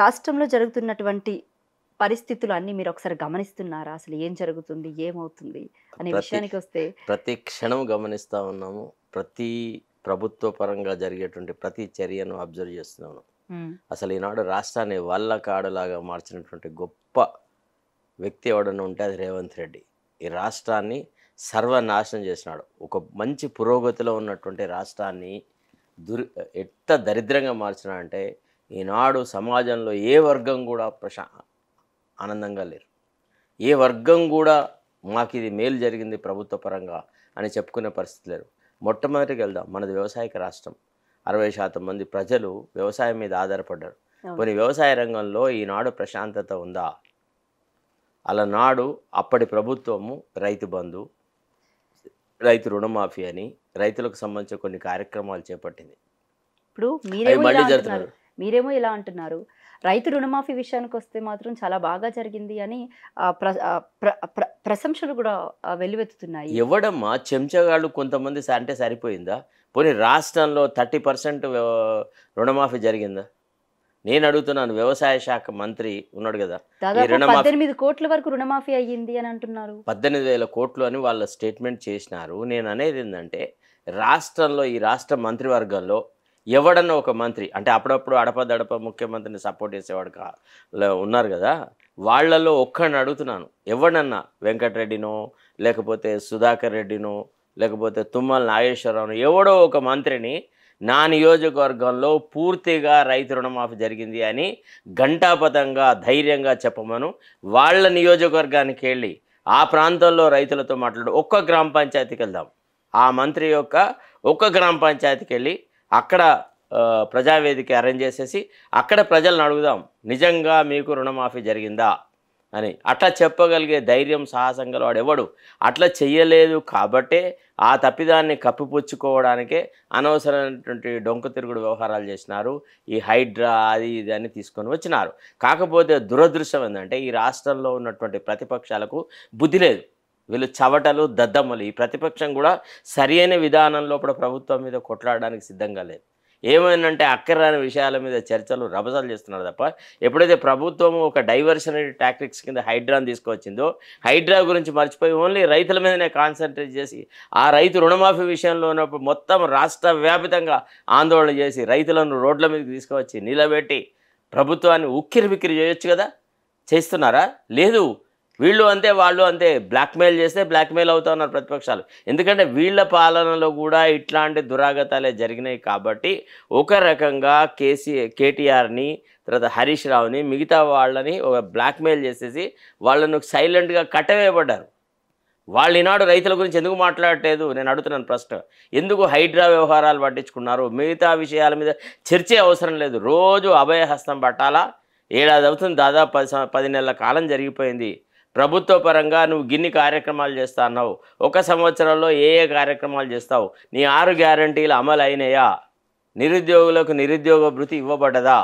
రాష్ట్రంలో జరుగుతున్నటువంటి పరిస్థితులు అన్ని మీరు ఒకసారి గమనిస్తున్నారా అసలు ఏం జరుగుతుంది ఏమవుతుంది అనే విషయానికి వస్తే ప్రతి క్షణం గమనిస్తూ ఉన్నాము ప్రతి ప్రభుత్వ పరంగా జరిగేటువంటి ప్రతి చర్యను అబ్జర్వ్ చేస్తున్నాను అసలు ఈనాడు రాష్ట్రాన్ని వల్ల కాడలాగా మార్చినటువంటి గొప్ప వ్యక్తి ఎవడన్నా ఉంటే అది రేవంత్ రెడ్డి ఈ రాష్ట్రాన్ని సర్వనాశనం చేసినాడు ఒక మంచి పురోగతిలో ఉన్నటువంటి రాష్ట్రాన్ని దుర్ ఎంత దరిద్రంగా మార్చినా అంటే ఈనాడు సమాజంలో ఏ వర్గం కూడా ప్రశా ఆనందంగా లేరు ఏ వర్గం కూడా మాకు ఇది మేలు జరిగింది ప్రభుత్వ పరంగా అని చెప్పుకునే పరిస్థితి లేరు మొట్టమొదటికి వెళ్దాం మనది వ్యవసాయక రాష్ట్రం అరవై శాతం మంది ప్రజలు వ్యవసాయం మీద ఆధారపడ్డారు కొన్ని వ్యవసాయ రంగంలో ఈనాడు ప్రశాంతత ఉందా అలనాడు అప్పటి ప్రభుత్వము రైతు బంధు రైతు రుణమాఫీ అని రైతులకు సంబంధించిన కొన్ని కార్యక్రమాలు చేపట్టింది ఇప్పుడు మళ్ళీ జరుగుతున్నారు మీరేమో ఇలా అంటున్నారు రైతు రుణమాఫీ విషయానికి వస్తే మాత్రం చాలా బాగా జరిగింది అని ప్రశంసలు కూడా వెల్లువెత్తుతున్నాయి ఇవ్వడమ్మా చెంచగాళ్ళు కొంతమంది అంటే సరిపోయిందా పోనీ రాష్ట్రంలో థర్టీ పర్సెంట్ రుణమాఫీ జరిగిందా నేను అడుగుతున్నాను వ్యవసాయ శాఖ మంత్రి ఉన్నాడు కదా పద్దెనిమిది కోట్ల వరకు రుణమాఫీ అయ్యింది అని అంటున్నారు పద్దెనిమిది వేల కోట్లు అని వాళ్ళ స్టేట్మెంట్ చేసినారు నేను అనేది ఏంటంటే రాష్ట్రంలో ఈ రాష్ట్ర మంత్రివర్గంలో ఎవడన్నా ఒక మంత్రి అంటే అప్పుడప్పుడు అడపదడప ముఖ్యమంత్రిని సపోర్ట్ చేసేవాడు కా ఉన్నారు కదా వాళ్ళలో ఒక్కడిని అడుగుతున్నాను ఎవడన్నా వెంకటరెడ్డినో లేకపోతే సుధాకర్ రెడ్డినో లేకపోతే తుమ్మల నాగేశ్వరరావును ఎవడో ఒక మంత్రిని నా నియోజకవర్గంలో పూర్తిగా రైతు రుణమాఫీ జరిగింది అని గంటాపతంగా ధైర్యంగా చెప్పమను వాళ్ళ నియోజకవర్గానికి వెళ్ళి ఆ ప్రాంతంలో రైతులతో మాట్లాడు ఒక్క గ్రామ పంచాయతీకి వెళ్దాం ఆ మంత్రి యొక్క ఒక్క గ్రామ పంచాయతీకి వెళ్ళి అక్కడ ప్రజావేదిక అరేంజ్ చేసేసి అక్కడ ప్రజలను అడుగుదాం నిజంగా మీకు రుణమాఫీ జరిగిందా అని అట్లా చెప్పగలిగే ధైర్యం సాహసం ఎవడు అట్లా చెయ్యలేదు కాబట్టే ఆ తప్పిదాన్ని కప్పిపుచ్చుకోవడానికే అనవసరమైనటువంటి డొంక తిరుగుడు వ్యవహారాలు చేసినారు ఈ హైడ్రా అది ఇది అని తీసుకొని వచ్చినారు కాకపోతే దురదృష్టం ఏంటంటే ఈ రాష్ట్రంలో ఉన్నటువంటి ప్రతిపక్షాలకు బుద్ధి లేదు వీళ్ళు చవటలు దద్దమ్మలు ఈ ప్రతిపక్షం కూడా సరియైన విధానం లోపల ప్రభుత్వం మీద కొట్లాడడానికి సిద్ధంగా లేదు ఏమైందంటే అక్కర్రాని విషయాల మీద చర్చలు రభసాలు చేస్తున్నారు తప్ప ఎప్పుడైతే ప్రభుత్వం ఒక డైవర్షనరీ టాక్టిక్స్ కింద హైడ్రాను తీసుకొచ్చిందో హైడ్రా గురించి మర్చిపోయి ఓన్లీ రైతుల మీదనే కాన్సన్ట్రేట్ చేసి ఆ రైతు రుణమాఫీ విషయంలో ఉన్నప్పుడు మొత్తం రాష్ట్ర వ్యాపితంగా ఆందోళన చేసి రైతులను రోడ్ల మీదకి తీసుకువచ్చి నిలబెట్టి ప్రభుత్వాన్ని ఉక్కిరి బిక్కిరి చేయొచ్చు కదా చేస్తున్నారా లేదు వీళ్ళు అంతే వాళ్ళు అంతే బ్లాక్మెయిల్ చేస్తే బ్లాక్మెయిల్ అవుతా ఉన్నారు ప్రతిపక్షాలు ఎందుకంటే వీళ్ళ పాలనలో కూడా ఇట్లాంటి దురాగతాలే జరిగినాయి కాబట్టి ఒక రకంగా కేసీ కేటీఆర్ని తర్వాత హరీష్ రావుని మిగతా వాళ్ళని ఒక బ్లాక్మెయిల్ చేసేసి వాళ్ళను సైలెంట్గా కట్టవేయబడ్డారు వాళ్ళు ఈనాడు రైతుల గురించి ఎందుకు మాట్లాడలేదు నేను అడుగుతున్నాను ప్రశ్న ఎందుకు హైడ్రా వ్యవహారాలు పట్టించుకున్నారు మిగతా విషయాల మీద చర్చే అవసరం లేదు రోజు అభయహస్తం పట్టాలా ఏడాది అవుతుంది దాదాపు పది పది నెలల కాలం జరిగిపోయింది ప్రభుత్వ పరంగా నువ్వు గిన్ని కార్యక్రమాలు చేస్తా అన్నావు ఒక సంవత్సరంలో ఏ ఏ కార్యక్రమాలు చేస్తావు నీ ఆరు గ్యారంటీలు అమలు అయినాయా నిరుద్యోగులకు నిరుద్యోగ భృతి ఇవ్వబడదా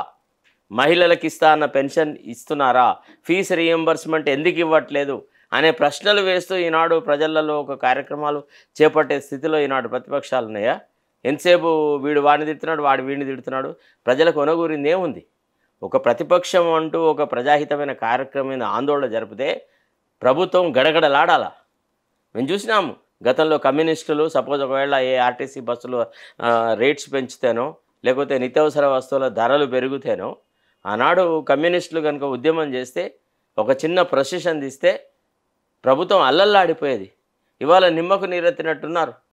మహిళలకు ఇస్తా అన్న పెన్షన్ ఇస్తున్నారా ఫీజు రీఎంబర్స్మెంట్ ఎందుకు ఇవ్వట్లేదు అనే ప్రశ్నలు వేస్తూ ఈనాడు ప్రజలలో ఒక కార్యక్రమాలు చేపట్టే స్థితిలో ఈనాడు ప్రతిపక్షాలు ఉన్నాయా ఎంతసేపు వీడు వాడిని తిడుతున్నాడు వాడు వీడిని తిడుతున్నాడు ప్రజలకు ఒనగూరింది ఏముంది ఒక ప్రతిపక్షం అంటూ ఒక ప్రజాహితమైన కార్యక్రమమైన ఆందోళన జరిపితే ప్రభుత్వం గడగడలాడాలా మేము చూసినాము గతంలో కమ్యూనిస్టులు సపోజ్ ఒకవేళ ఏ ఆర్టీసీ బస్సులు రేట్స్ పెంచితేనో లేకపోతే నిత్యావసర వస్తువుల ధరలు పెరుగుతేనో ఆనాడు కమ్యూనిస్టులు కనుక ఉద్యమం చేస్తే ఒక చిన్న ప్రొసెషన్ తీస్తే ప్రభుత్వం అల్లల్లాడిపోయేది ఇవాళ నిమ్మకు నీరెత్తినట్టున్నారు